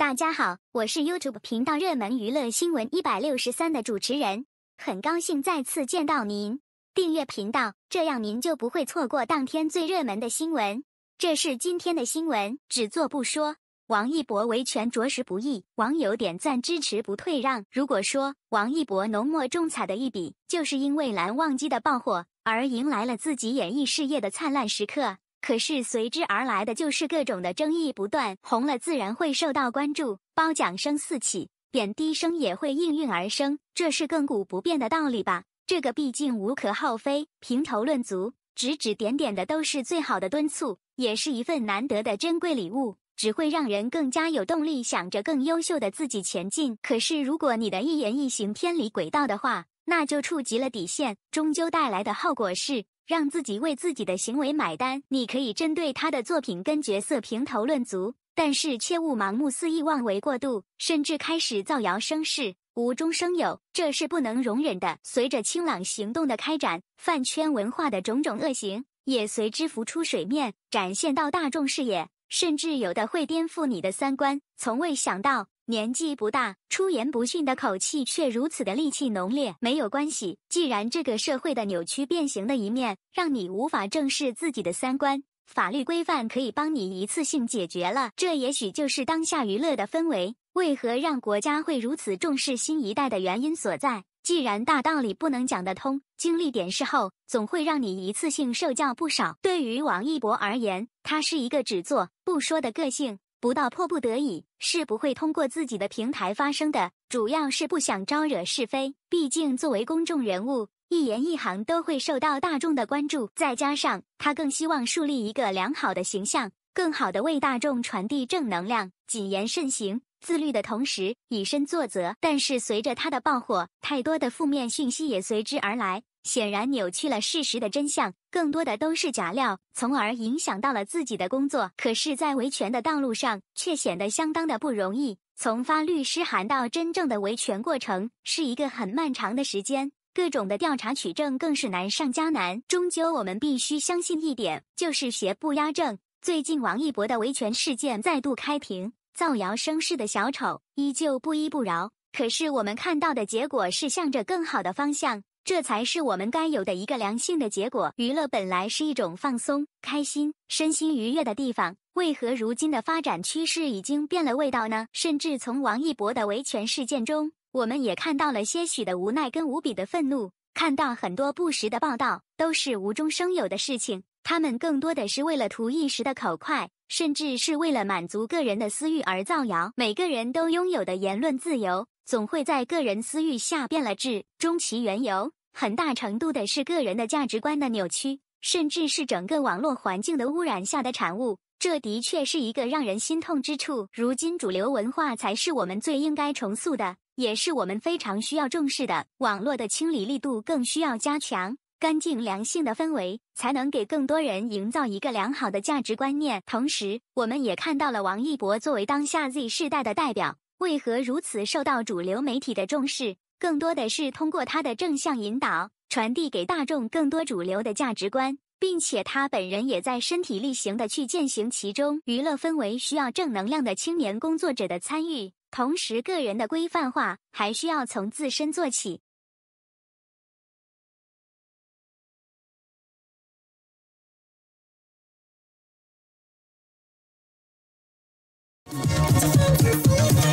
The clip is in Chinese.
大家好，我是 YouTube 频道热门娱乐新闻一百六十三的主持人，很高兴再次见到您。订阅频道，这样您就不会错过当天最热门的新闻。这是今天的新闻，只做不说。王一博维权着实不易，网友点赞支持不退让。如果说王一博浓墨重彩的一笔，就是因为《蓝忘机》的爆火而迎来了自己演艺事业的灿烂时刻。可是随之而来的就是各种的争议不断，红了自然会受到关注，褒奖声四起，贬低声也会应运而生，这是亘古不变的道理吧？这个毕竟无可厚非，评头论足、指指点点的都是最好的敦促，也是一份难得的珍贵礼物，只会让人更加有动力想着更优秀的自己前进。可是如果你的一言一行偏离轨道的话，那就触及了底线，终究带来的后果是。让自己为自己的行为买单。你可以针对他的作品跟角色评头论足，但是切勿盲目肆意妄为过度，甚至开始造谣生事、无中生有，这是不能容忍的。随着清朗行动的开展，饭圈文化的种种恶行也随之浮出水面，展现到大众视野，甚至有的会颠覆你的三观。从未想到。年纪不大，出言不逊的口气却如此的戾气浓烈。没有关系，既然这个社会的扭曲变形的一面让你无法正视自己的三观，法律规范可以帮你一次性解决了。这也许就是当下娱乐的氛围。为何让国家会如此重视新一代的原因所在？既然大道理不能讲得通，经历点事后总会让你一次性受教不少。对于王一博而言，他是一个只做不说的个性。不到迫不得已，是不会通过自己的平台发声的。主要是不想招惹是非，毕竟作为公众人物，一言一行都会受到大众的关注。再加上他更希望树立一个良好的形象，更好的为大众传递正能量，谨言慎行。自律的同时以身作则，但是随着他的爆火，太多的负面讯息也随之而来，显然扭曲了事实的真相，更多的都是假料，从而影响到了自己的工作。可是，在维权的道路上却显得相当的不容易，从发律师函到真正的维权过程，是一个很漫长的时间，各种的调查取证更是难上加难。终究，我们必须相信一点，就是邪不压正。最近，王一博的维权事件再度开庭。造谣生事的小丑依旧不依不饶，可是我们看到的结果是向着更好的方向，这才是我们该有的一个良性的结果。娱乐本来是一种放松、开心、身心愉悦的地方，为何如今的发展趋势已经变了味道呢？甚至从王一博的维权事件中，我们也看到了些许的无奈跟无比的愤怒，看到很多不实的报道都是无中生有的事情。他们更多的是为了图一时的口快，甚至是为了满足个人的私欲而造谣。每个人都拥有的言论自由，总会在个人私欲下变了质。终其缘由，很大程度的是个人的价值观的扭曲，甚至是整个网络环境的污染下的产物。这的确是一个让人心痛之处。如今，主流文化才是我们最应该重塑的，也是我们非常需要重视的。网络的清理力度更需要加强。干净良性的氛围，才能给更多人营造一个良好的价值观念。同时，我们也看到了王一博作为当下 Z 世代的代表，为何如此受到主流媒体的重视。更多的是通过他的正向引导，传递给大众更多主流的价值观，并且他本人也在身体力行的去践行其中。娱乐氛围需要正能量的青年工作者的参与，同时个人的规范化还需要从自身做起。I'm Thank you.